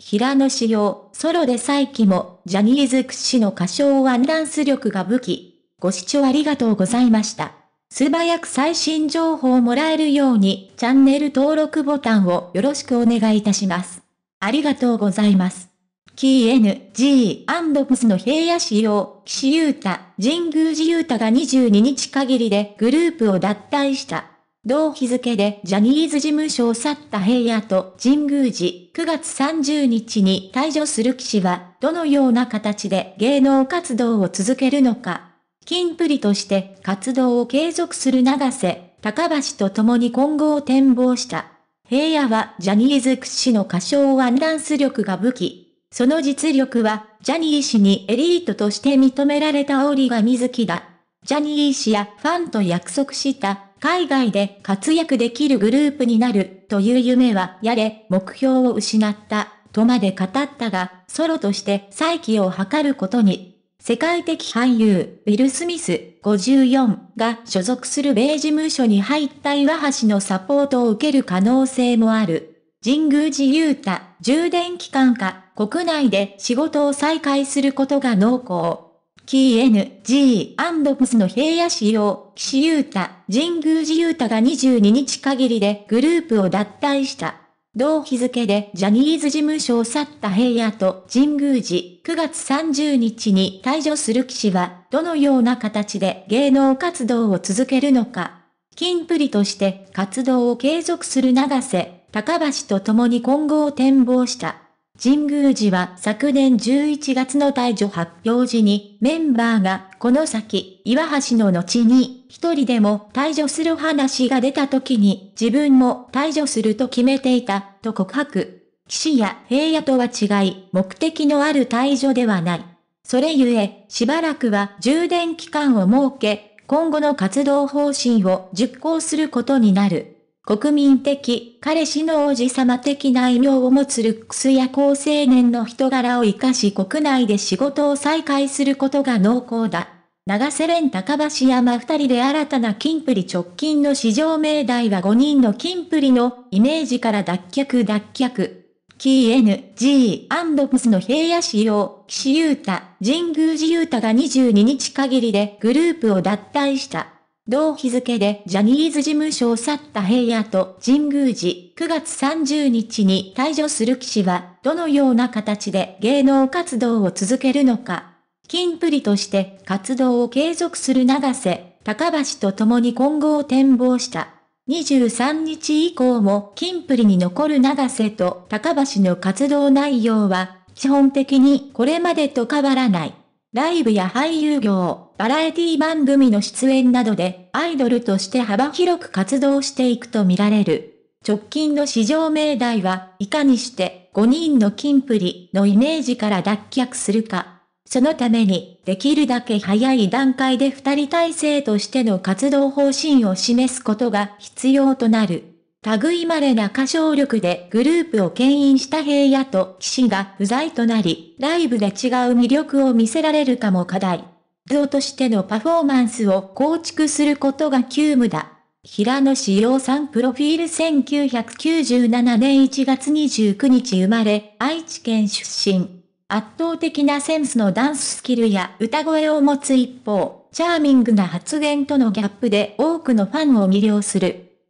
平野紫耀、ソロで再起も、ジャニーズ屈指の歌唱ワンダンス力が武器。ご視聴ありがとうございました。素早く最新情報をもらえるように、チャンネル登録ボタンをよろしくお願いいたします。ありがとうございます。KNG& ムスの平野仕様、岸優太、神宮寺優太が22日限りでグループを脱退した。同日付でジャニーズ事務所を去った平野と神宮寺、9月30日に退場する騎士は、どのような形で芸能活動を続けるのか。金プリとして活動を継続する長瀬、高橋と共に今後を展望した。平野はジャニーズ屈指の歌唱ワンダンス力が武器。その実力は、ジャニー氏にエリートとして認められた折紙好きだ。ジャニー氏やファンと約束した海外で活躍できるグループになるという夢はやれ、目標を失った、とまで語ったが、ソロとして再起を図ることに。世界的俳優、ウィル・スミス、54が所属する米事務所に入った岩橋のサポートを受ける可能性もある。神宮寺雄太、充電期間か、国内で仕事を再開することが濃厚。KNG& ムスの平野仕様、岸優太、神宮寺優太が22日限りでグループを脱退した。同日付でジャニーズ事務所を去った平野と神宮寺、9月30日に退場する岸は、どのような形で芸能活動を続けるのか。金プリとして活動を継続する長瀬、高橋と共に今後を展望した。神宮寺は昨年11月の退場発表時にメンバーがこの先岩橋の後に一人でも退場する話が出た時に自分も退場すると決めていたと告白。騎士や平野とは違い目的のある退場ではない。それゆえしばらくは充電期間を設け今後の活動方針を実行することになる。国民的、彼氏の王子様的な異名を持つルックスや高青年の人柄を活かし国内で仕事を再開することが濃厚だ。長瀬廉高橋山二人で新たな金プリ直近の市場命題は5人の金プリのイメージから脱却脱却。KNG&PS の平野市用、岸優太、神宮寺優太が22日限りでグループを脱退した。同日付でジャニーズ事務所を去った平野と神宮寺、9月30日に退場する騎士は、どのような形で芸能活動を続けるのか。金プリとして活動を継続する長瀬、高橋と共に今後を展望した。23日以降も金プリに残る長瀬と高橋の活動内容は、基本的にこれまでと変わらない。ライブや俳優業、バラエティ番組の出演などで、アイドルとして幅広く活動していくとみられる。直近の市場命題は、いかにして5人のキンプリのイメージから脱却するか。そのために、できるだけ早い段階で2人体制としての活動方針を示すことが必要となる。類まれな歌唱力でグループを牽引した平野と騎士が不在となり、ライブで違う魅力を見せられるかも課題。プロとしてのパフォーマンスを構築することが急務だ。平野志陽さんプロフィール1997年1月29日生まれ、愛知県出身。圧倒的なセンスのダンススキルや歌声を持つ一方、チャーミングな発言とのギャップで多くのファンを魅了する。